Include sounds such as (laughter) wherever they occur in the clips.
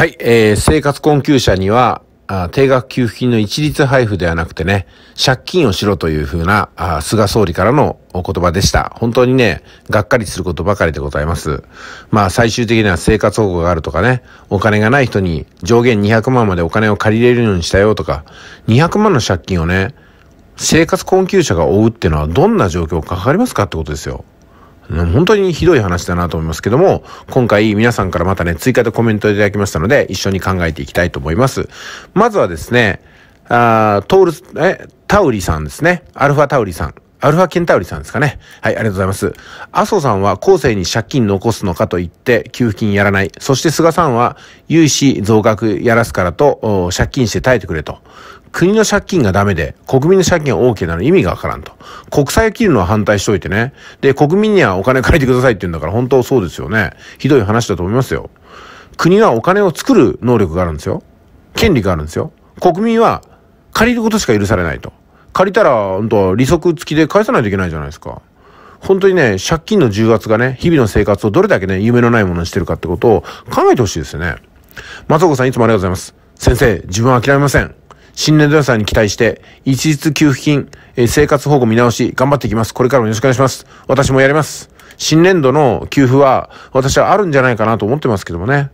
はい、えー、生活困窮者には、あ定額給付金の一律配布ではなくてね、借金をしろというふうなあ菅総理からのお言葉でした。本当にね、がっかりすることばかりでございます。まあ最終的には生活保護があるとかね、お金がない人に上限200万までお金を借りれるようにしたよとか、200万の借金をね、生活困窮者が負うっていうのはどんな状況かかりますかってことですよ。本当にひどい話だなと思いますけども、今回皆さんからまたね、追加でコメントいただきましたので、一緒に考えていきたいと思います。まずはですね、あー、トール、え、タウリさんですね。アルファタウリさん。アルファケンタウリさんですかね。はい、ありがとうございます。麻生さんは後世に借金残すのかと言って、給付金やらない。そして菅さんは、融資増額やらすからと、借金して耐えてくれと。国の借金がダメで、国民の借金は OK なの意味がわからんと。国債を切るのは反対しといてね。で、国民にはお金借りてくださいって言うんだから、本当そうですよね。ひどい話だと思いますよ。国はお金を作る能力があるんですよ。権利があるんですよ。国民は借りることしか許されないと。借りたら、本当利息付きで返さないといけないじゃないですか。本当にね、借金の重圧がね、日々の生活をどれだけね、夢のないものにしてるかってことを考えてほしいですよね。松岡さんいつもありがとうございます。先生、自分は諦めません。新年度予算に期待して、一律給付金、えー、生活保護見直し、頑張っていきます。これからもよろしくお願いします。私もやります。新年度の給付は、私はあるんじゃないかなと思ってますけどもね。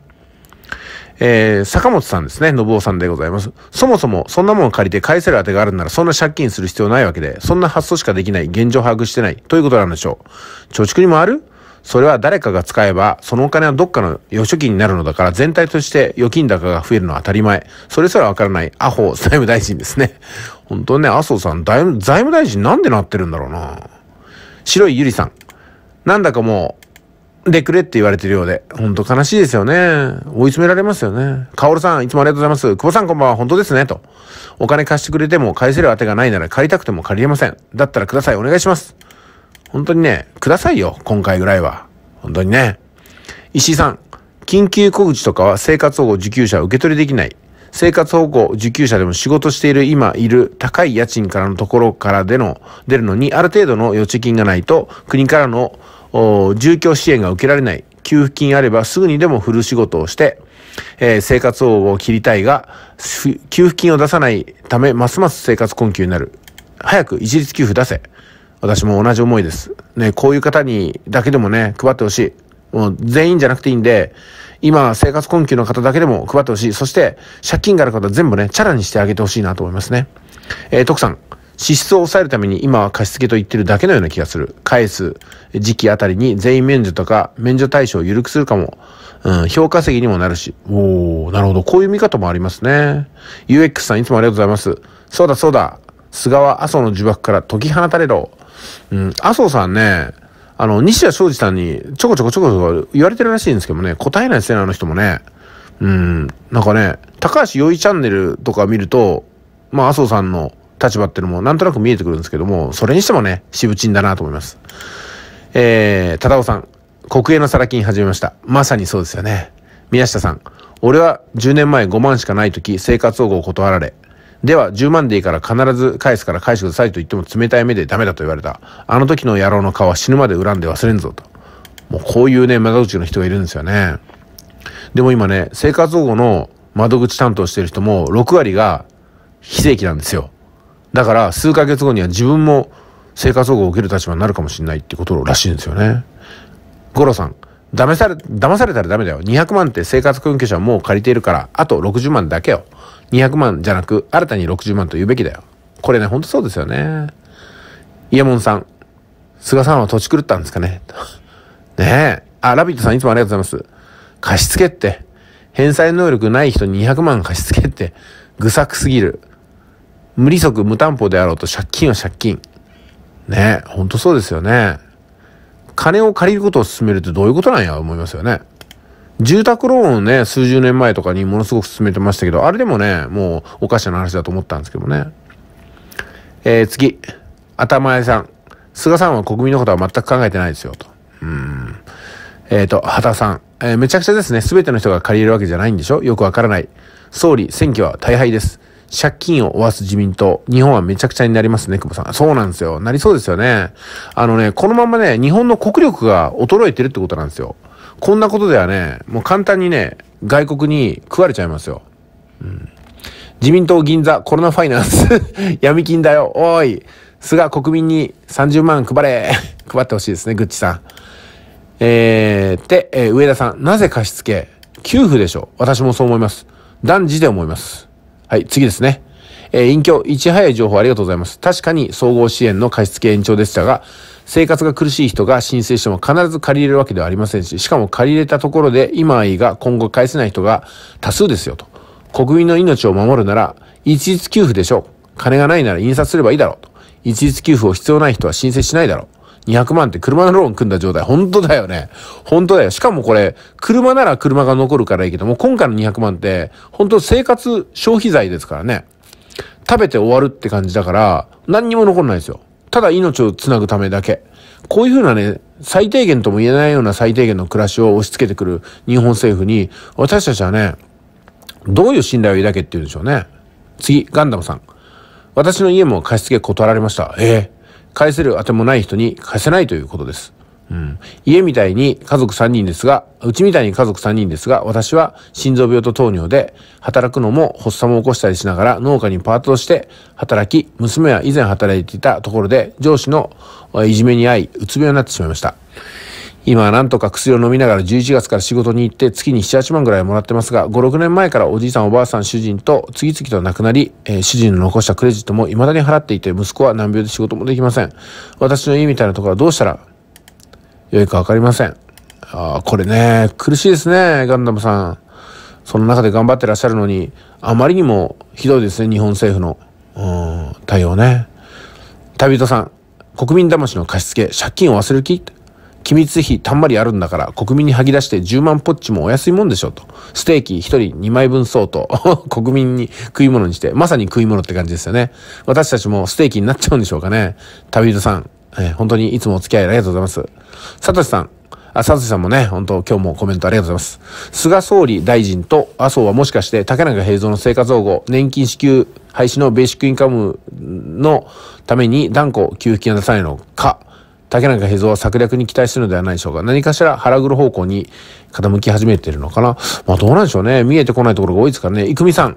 えー、坂本さんですね、信夫さんでございます。そもそも、そんなもん借りて返せるあてがあるなら、そんな借金する必要ないわけで、そんな発想しかできない、現状把握してない、ということなんでしょう。貯蓄にもあるそれは誰かが使えば、そのお金はどっかの預貯金になるのだから、全体として預金高が増えるのは当たり前。それすらわからない、アホ、財務大臣ですね。本当ね、麻生さん、財務大臣なんでなってるんだろうな。白いゆりさん。なんだかもう、でくれって言われてるようで、ほんと悲しいですよね。追い詰められますよね。カオルさん、いつもありがとうございます。久保さんこんばんは、本当ですね、と。お金貸してくれても返せる当てがないなら借りたくても借りれません。だったらください、お願いします。本当にね、くださいよ、今回ぐらいは。本当にね。石井さん、緊急小口とかは生活保護受給者は受け取りできない。生活保護受給者でも仕事している今いる高い家賃からのところからでの、出るのにある程度の予貯金がないと国からの住居支援が受けられない、給付金あればすぐにでもフル仕事をして、えー、生活を切りたいが、給付金を出さないため、ますます生活困窮になる。早く一律給付出せ。私も同じ思いです。ね、こういう方にだけでもね、配ってほしい。もう全員じゃなくていいんで、今、生活困窮の方だけでも配ってほしい。そして、借金がある方全部ね、チャラにしてあげてほしいなと思いますね。えー、徳さん、支出を抑えるために今は貸付と言ってるだけのような気がする。返す時期あたりに全員免除とか免除対象を緩くするかも。うん、評価席にもなるし。おー、なるほど。こういう見方もありますね。UX さんいつもありがとうございます。そうだそうだ。菅は麻生の呪縛から解き放たれろ。うん、麻生さんね、あの、西田昌司さんにちょこちょこちょこちょこ言われてるらしいんですけどもね、答えないですね、あの人もね。うん、なんかね、高橋洋一チャンネルとか見ると、まあ、麻生さんの立場っていうのもなんとなく見えてくるんですけども、それにしてもね、しぶちんだなと思います。えー、忠夫さん、国営のサラ金始めました。まさにそうですよね。宮下さん、俺は10年前5万しかない時生活保護を断られ、では10万でいいから必ず返すから返してくださいと言っても冷たい目でダメだと言われた。あの時の野郎の顔は死ぬまで恨んで忘れんぞと。もうこういうね、窓口の人がいるんですよね。でも今ね、生活保護の窓口担当してる人も6割が非正規なんですよ。だから数ヶ月後には自分も生活保護を受ける立場になるかもしれないってことらしいんですよね。五郎さん、騙され、騙されたらダメだよ。200万って生活困窮者はもう借りているから、あと60万だけよ。200万じゃなく、新たに60万と言うべきだよ。これね、ほんとそうですよね。イエモンさん、菅さんは土地狂ったんですかね。(laughs) ねえ。あ、ラビットさんいつもありがとうございます。貸し付けって、返済能力ない人に200万貸し付けって、愚策すぎる。無利息無担保であろうと借金は借金。ねほんとそうですよね。金を借りることを勧めるってどういうことなんや思いますよね。住宅ローンをね、数十年前とかにものすごく勧めてましたけど、あれでもね、もうおかしな話だと思ったんですけどね。えー、次。頭屋さん。菅さんは国民のことは全く考えてないですよ、と。うん。えっ、ー、と、畑さん。えー、めちゃくちゃですね。すべての人が借りれるわけじゃないんでしょよくわからない。総理、選挙は大敗です。借金を負わす自民党。日本はめちゃくちゃになりますね、久保さん。そうなんですよ。なりそうですよね。あのね、このままね、日本の国力が衰えてるってことなんですよ。こんなことではね、もう簡単にね、外国に食われちゃいますよ。うん。自民党銀座コロナファイナンス (laughs) 闇金だよ。おい。菅国民に30万配れ。(laughs) 配ってほしいですね、ぐっちさん。えー、で、えー、上田さん、なぜ貸し付け給付でしょう。私もそう思います。断じて思います。はい、次ですね。えー、隠居、いち早い情報ありがとうございます。確かに総合支援の貸付延長でしたが、生活が苦しい人が申請しても必ず借りれるわけではありませんし、しかも借りれたところで今いいが今後返せない人が多数ですよと。国民の命を守るなら、一律給付でしょう。金がないなら印刷すればいいだろうと。一律給付を必要ない人は申請しないだろう。200万って車のローン組んだ状態。本当だよね。本当だよ。しかもこれ、車なら車が残るからいいけども、今回の200万って、本当生活消費財ですからね。食べて終わるって感じだから、何にも残んないですよ。ただ命をつなぐためだけ。こういうふうなね、最低限とも言えないような最低限の暮らしを押し付けてくる日本政府に、私たちはね、どういう信頼を抱けって言うんでしょうね。次、ガンダムさん。私の家も貸し付け断られました。ええー返せるあてもない人に返せないということです。うん、家みたいに家族3人ですが、うちみたいに家族3人ですが、私は心臓病と糖尿で、働くのも発作も起こしたりしながら農家にパートとして働き、娘は以前働いていたところで上司のいじめに遭い、うつ病になってしまいました。今なんとか薬を飲みながら11月から仕事に行って月に7、8万ぐらいもらってますが、5、6年前からおじいさんおばあさん主人と次々と亡くなり、えー、主人の残したクレジットも未だに払っていて、息子は難病で仕事もできません。私の家みたいなところはどうしたら良いかわかりません。ああ、これね、苦しいですね、ガンダムさん。その中で頑張ってらっしゃるのに、あまりにもひどいですね、日本政府の、うん、対応ね。旅人さん、国民魂の貸し付け、借金を忘れる気機密費たんまりあるんだから国民に吐き出して10万ポッチもお安いもんでしょうと。ステーキ1人2枚分相当 (laughs) 国民に食い物にして、まさに食い物って感じですよね。私たちもステーキになっちゃうんでしょうかね。旅人さん、えー、本当にいつもお付き合いありがとうございます。さとしさん、あ、さとしさんもね、本当今日もコメントありがとうございます。菅総理大臣と麻生はもしかして竹中平蔵の生活保護、年金支給廃止のベーシックインカムのために断固給付金を出さないのか。竹中平蔵は策略に期待するのではないでしょうか。何かしら腹黒方向に傾き始めてるのかな。まあどうなんでしょうね。見えてこないところが多いですからね。郁美さん。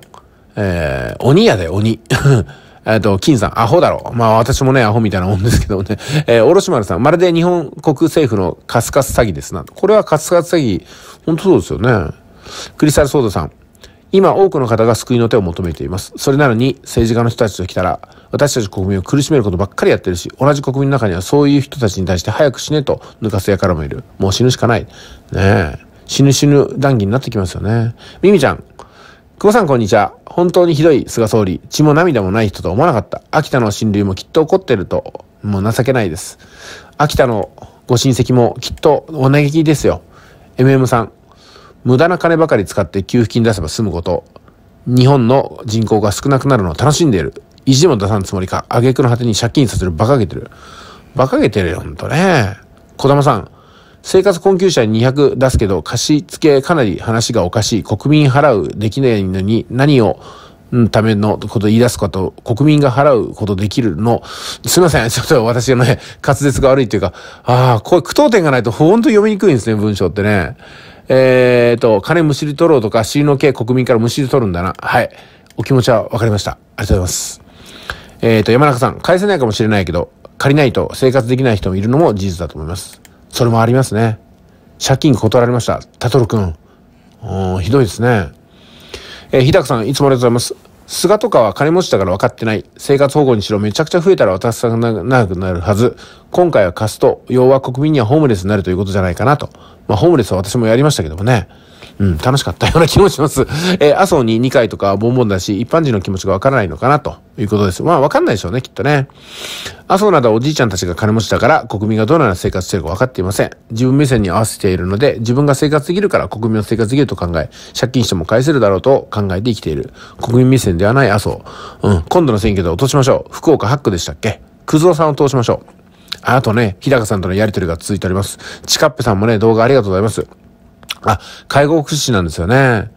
えー、鬼やで、鬼。(laughs) えっと、金さん、アホだろ。まあ私もね、アホみたいなもんですけどね。えー、おろし丸さん、まるで日本国政府のカスカス詐欺ですな。これはカスカス詐欺、本当そうですよね。クリスタルソードさん、今多くの方が救いの手を求めています。それなのに政治家の人たちと来たら、私たち国民を苦しめることばっかりやってるし、同じ国民の中にはそういう人たちに対して早く死ねと抜かすやからもいる。もう死ぬしかない。ねえ。死ぬ死ぬ談義になってきますよね。ミミちゃん。久保さんこんにちは。本当にひどい菅総理。血も涙もない人と思わなかった。秋田の親類もきっと怒ってると、もう情けないです。秋田のご親戚もきっとお嘆きですよ。MM さん。無駄な金ばかり使って給付金出せば済むこと。日本の人口が少なくなるのを楽しんでいる。意地でも出さんつもりか、挙句の果てに借金させる馬鹿げてる。馬鹿げてるよ、ほんとね。小玉さん、生活困窮者に200出すけど、貸付かなり話がおかしい。国民払うできないのに、何を、うん、ためのこと言い出すかと、国民が払うことできるの、すいません。ちょっと私のね、滑舌が悪いっていうか、ああ、これ、句読点がないとほんと読みにくいんですね、文章ってね。えーと、金むしり取ろうとか、収納系国民からむしり取るんだな。はい。お気持ちはわかりました。ありがとうございます。えっ、ー、と、山中さん、返せないかもしれないけど、借りないと生活できない人もいるのも事実だと思います。それもありますね。借金断られました。タトルくん。ひどいですね。えー、ひだくさん、いつもありがとうございます。菅とかは金持ちだから分かってない。生活保護にしろめちゃくちゃ増えたら渡すさが長くなるはず。今回は貸すと、要は国民にはホームレスになるということじゃないかなと。まあ、ホームレスは私もやりましたけどもね。うん、楽しかったような気もします。(laughs) えー、麻生に2回とかボンボンだし、一般人の気持ちがわからないのかなということです。まあ、わかんないでしょうね、きっとね。麻生などおじいちゃんたちが金持ちだから、国民がどのような生活してるか分かっていません。自分目線に合わせているので、自分が生活できるから国民を生活できると考え、借金しても返せるだろうと考えて生きている。国民目線ではない麻生。うん、今度の選挙で落としましょう。福岡8区でしたっけクズオさんを通しましょう。あとね、日高さんとのやりとりが続いております。ちかっぺさんもね、動画ありがとうございます。あ、介護福祉なんですよね。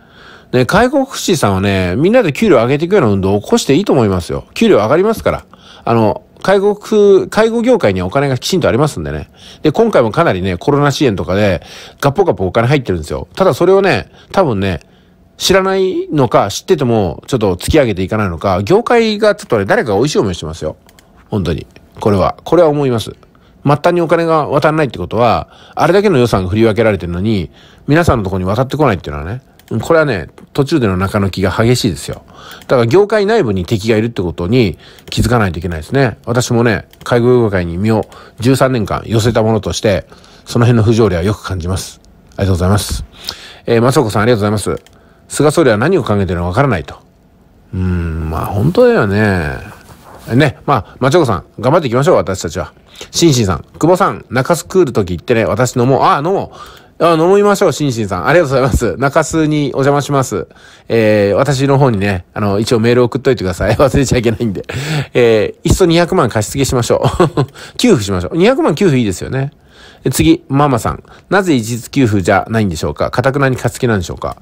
ね、介護福祉さんはね、みんなで給料上げていくような運動を起こしていいと思いますよ。給料上がりますから。あの、介護、介護業界にはお金がきちんとありますんでね。で、今回もかなりね、コロナ支援とかで、ガッポガッポお金入ってるんですよ。ただそれをね、多分ね、知らないのか、知ってても、ちょっと突き上げていかないのか、業界がちょっとね、誰かが美味しい思いしてますよ。本当に。これは、これは思います。末端にお金が渡らないってことは、あれだけの予算が振り分けられてるのに、皆さんのところに渡ってこないっていうのはね、これはね、途中での中抜きが激しいですよ。だから業界内部に敵がいるってことに気づかないといけないですね。私もね、介護業界に身を13年間寄せたものとして、その辺の不条理はよく感じます。ありがとうございます。えー、松岡さんありがとうございます。菅総理は何を考えてるのかわからないと。うーん、まあ本当だよね。ね、まあ、松岡さん、頑張っていきましょう、私たちは。シンシンさん、久保さん、中洲来るとき行ってね、私飲もう。あ、飲もう。あ飲みましょう、シンシンさん。ありがとうございます。中洲にお邪魔します。えー、私の方にね、あの、一応メール送っといてください。(laughs) 忘れちゃいけないんで。えー、いっそ200万貸し付けしましょう。(laughs) 給付しましょう。200万給付いいですよね。次、ママさん。なぜ一律給付じゃないんでしょうかかたくなに勝付なんでしょうか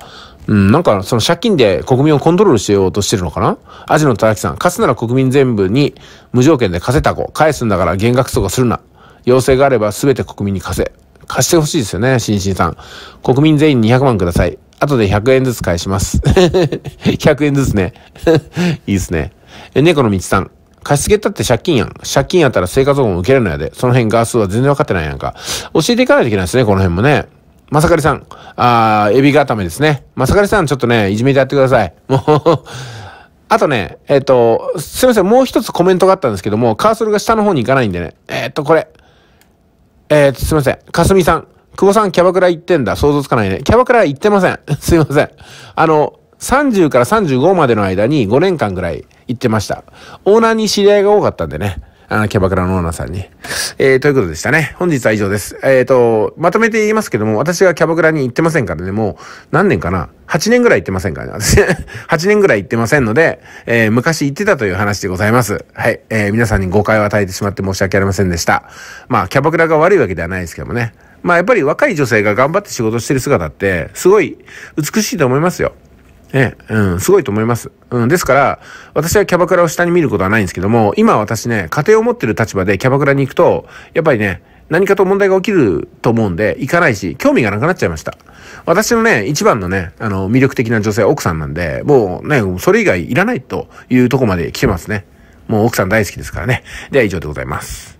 うん、なんか、その借金で国民をコントロールしようとしてるのかなアジのたらきさん。貸すなら国民全部に無条件で貸せた子。返すんだから減額とかするな。要請があれば全て国民に貸せ。貸してほしいですよね、新進さん。国民全員200万ください。後で100円ずつ返します。100 (laughs) 円ずつね。(laughs) いいですね。猫の道さん。貸し付けたって借金やん。借金やったら生活保護も受けれるのやで。その辺ガースは全然分かってないやんか。教えていかないといけないですね、この辺もね。まさかりさん。あー、エビ固めですね。まさかりさん、ちょっとね、いじめてやってください。もう (laughs) あとね、えっ、ー、と、すいません、もう一つコメントがあったんですけども、カーソルが下の方に行かないんでね。えっ、ー、と、これ。えっ、ー、と、すいません。かすみさん。久保さん、キャバクラ行ってんだ。想像つかないね。キャバクラ行ってません。(laughs) すいません。あの、30から35までの間に5年間ぐらい、言ってました。オーナーに知り合いが多かったんでね。あの、キャバクラのオーナーさんに。えー、ということでしたね。本日は以上です。えっ、ー、と、まとめて言いますけども、私がキャバクラに行ってませんからね、もう、何年かな ?8 年ぐらい行ってませんからね、8 (laughs) 年ぐらい行ってませんので、えー、昔行ってたという話でございます。はい。えー、皆さんに誤解を与えてしまって申し訳ありませんでした。まあ、キャバクラが悪いわけではないですけどもね。まあ、やっぱり若い女性が頑張って仕事してる姿って、すごい美しいと思いますよ。えうん、すごいと思います。うん、ですから、私はキャバクラを下に見ることはないんですけども、今私ね、家庭を持ってる立場でキャバクラに行くと、やっぱりね、何かと問題が起きると思うんで、行かないし、興味がなくなっちゃいました。私のね、一番のね、あの、魅力的な女性、奥さんなんで、もうね、それ以外いらないというとこまで来てますね。もう奥さん大好きですからね。では以上でございます。